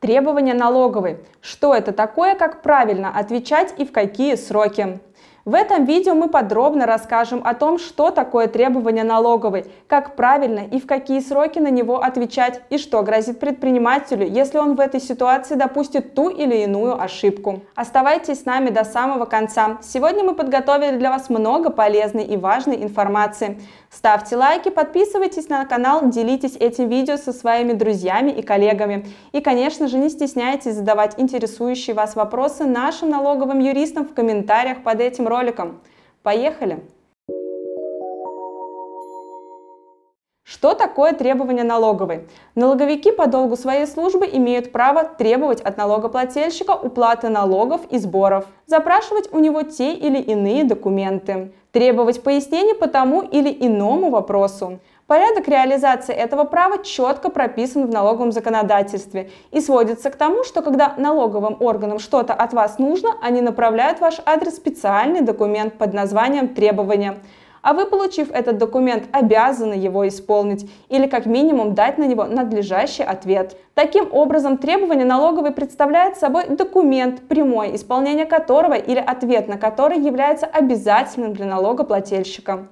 Требования налоговой. Что это такое, как правильно отвечать и в какие сроки. В этом видео мы подробно расскажем о том, что такое требование налоговой, как правильно и в какие сроки на него отвечать, и что грозит предпринимателю, если он в этой ситуации допустит ту или иную ошибку. Оставайтесь с нами до самого конца. Сегодня мы подготовили для вас много полезной и важной информации. Ставьте лайки, подписывайтесь на канал, делитесь этим видео со своими друзьями и коллегами. И, конечно же, не стесняйтесь задавать интересующие вас вопросы нашим налоговым юристам в комментариях под этим роликом. Поехали! Что такое требование налоговой? Налоговики по долгу своей службы имеют право требовать от налогоплательщика уплаты налогов и сборов, запрашивать у него те или иные документы, требовать пояснений по тому или иному вопросу. Порядок реализации этого права четко прописан в налоговом законодательстве и сводится к тому, что когда налоговым органам что-то от вас нужно, они направляют в ваш адрес специальный документ под названием «Требования» а вы, получив этот документ, обязаны его исполнить или как минимум дать на него надлежащий ответ. Таким образом, требование налоговой представляет собой документ, прямое исполнение которого или ответ на который является обязательным для налогоплательщика.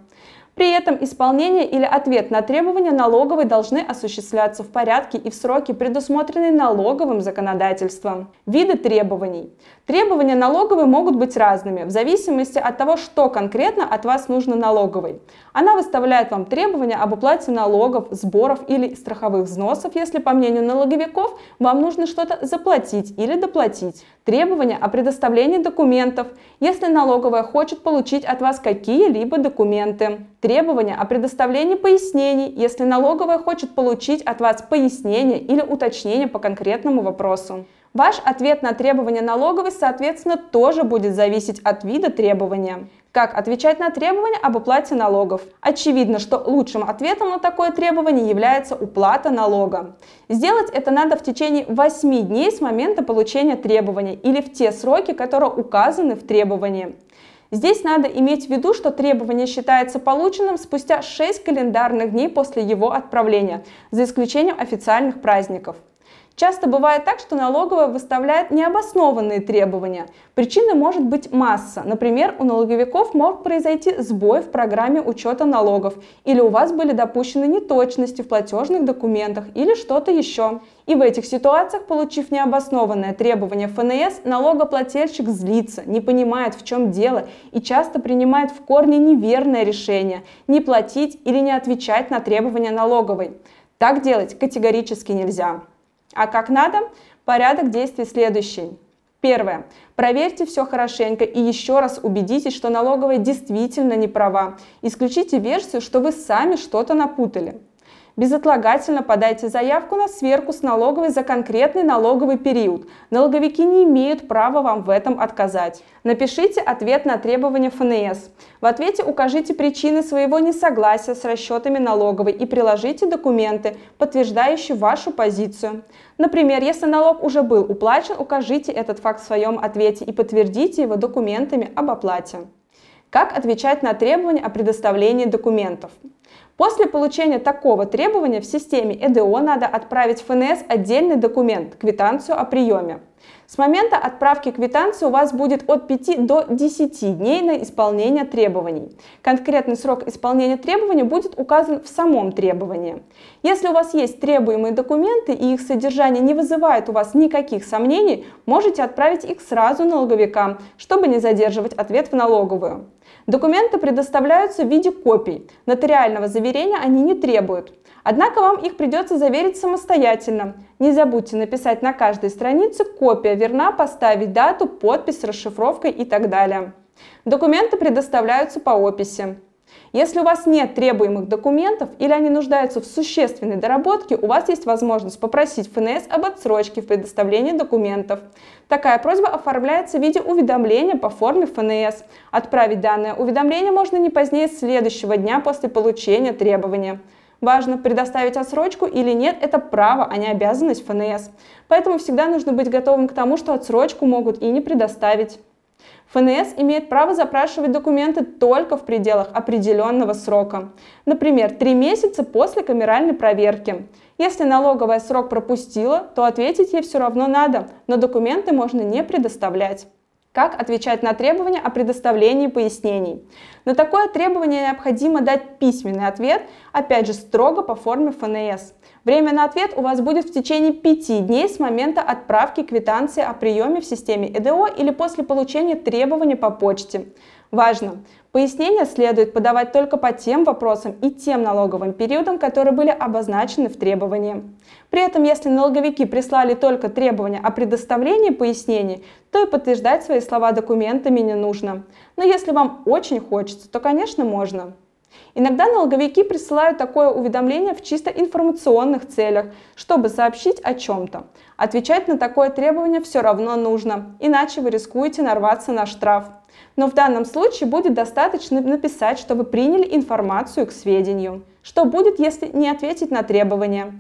При этом исполнение или ответ на требования налоговой должны осуществляться в порядке и в сроки, предусмотренные налоговым законодательством. Виды требований. Требования налоговой могут быть разными, в зависимости от того, что конкретно от вас нужно налоговой. Она выставляет вам требования об уплате налогов, сборов или страховых взносов, если, по мнению налоговиков, вам нужно что-то заплатить или доплатить. Требования о предоставлении документов, если налоговая хочет получить от вас какие-либо документы требование о предоставлении пояснений, если налоговая хочет получить от вас пояснение или уточнение по конкретному вопросу. Ваш ответ на требования налоговой, соответственно, тоже будет зависеть от вида требования. Как отвечать на требования об уплате налогов? Очевидно, что лучшим ответом на такое требование является уплата налога. Сделать это надо в течение 8 дней с момента получения требования или в те сроки, которые указаны в требовании. Здесь надо иметь в виду, что требование считается полученным спустя 6 календарных дней после его отправления, за исключением официальных праздников. Часто бывает так, что налоговая выставляет необоснованные требования. Причины может быть масса. Например, у налоговиков мог произойти сбой в программе учета налогов, или у вас были допущены неточности в платежных документах, или что-то еще. И в этих ситуациях, получив необоснованное требование ФНС, налогоплательщик злится, не понимает, в чем дело, и часто принимает в корне неверное решение – не платить или не отвечать на требования налоговой. Так делать категорически нельзя. А как надо? Порядок действий следующий. Первое. Проверьте все хорошенько и еще раз убедитесь, что налоговая действительно не права. Исключите версию, что вы сами что-то напутали. Безотлагательно подайте заявку на сверку с налоговой за конкретный налоговый период. Налоговики не имеют права вам в этом отказать. Напишите ответ на требования ФНС. В ответе укажите причины своего несогласия с расчетами налоговой и приложите документы, подтверждающие вашу позицию. Например, если налог уже был уплачен, укажите этот факт в своем ответе и подтвердите его документами об оплате. Как отвечать на требования о предоставлении документов? После получения такого требования в системе ЭДО надо отправить ФНС отдельный документ – квитанцию о приеме. С момента отправки квитанции у вас будет от 5 до 10 дней на исполнение требований. Конкретный срок исполнения требований будет указан в самом требовании. Если у вас есть требуемые документы и их содержание не вызывает у вас никаких сомнений, можете отправить их сразу налоговикам, чтобы не задерживать ответ в налоговую. Документы предоставляются в виде копий. Нотариального заверения они не требуют. Однако вам их придется заверить самостоятельно. Не забудьте написать на каждой странице копия верна, поставить дату, подпись, расшифровкой и так далее. Документы предоставляются по описи. Если у вас нет требуемых документов или они нуждаются в существенной доработке, у вас есть возможность попросить ФНС об отсрочке в предоставлении документов. Такая просьба оформляется в виде уведомления по форме ФНС. Отправить данное уведомление можно не позднее следующего дня после получения требования. Важно, предоставить отсрочку или нет, это право, а не обязанность ФНС. Поэтому всегда нужно быть готовым к тому, что отсрочку могут и не предоставить. ФНС имеет право запрашивать документы только в пределах определенного срока, например, три месяца после камеральной проверки. Если налоговая срок пропустила, то ответить ей все равно надо, но документы можно не предоставлять как отвечать на требования о предоставлении пояснений. На такое требование необходимо дать письменный ответ, опять же строго по форме ФНС. Время на ответ у вас будет в течение пяти дней с момента отправки квитанции о приеме в системе ЭДО или после получения требования по почте. Важно! Пояснения следует подавать только по тем вопросам и тем налоговым периодам, которые были обозначены в требовании. При этом, если налоговики прислали только требования о предоставлении пояснений, то и подтверждать свои слова документами не нужно. Но если вам очень хочется, то, конечно, можно. Иногда налоговики присылают такое уведомление в чисто информационных целях, чтобы сообщить о чем-то. Отвечать на такое требование все равно нужно, иначе вы рискуете нарваться на штраф. Но в данном случае будет достаточно написать, что вы приняли информацию к сведению. Что будет, если не ответить на требования?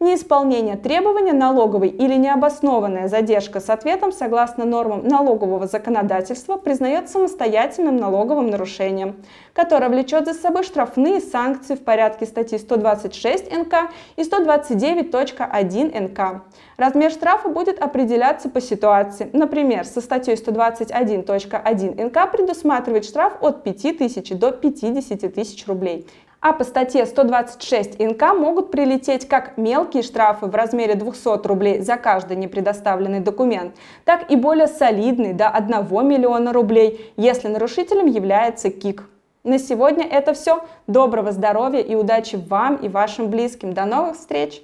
Неисполнение требования налоговой или необоснованная задержка с ответом согласно нормам налогового законодательства признается самостоятельным налоговым нарушением, которое влечет за собой штрафные санкции в порядке статьи 126 НК и 129.1 НК. Размер штрафа будет определяться по ситуации, например, со статьей 121.1 НК предусматривает штраф от 5 тысяч до 50 тысяч рублей. А по статье 126 НК могут прилететь как мелкие штрафы в размере 200 рублей за каждый непредоставленный документ, так и более солидный до 1 миллиона рублей, если нарушителем является КИК. На сегодня это все. Доброго здоровья и удачи вам и вашим близким. До новых встреч!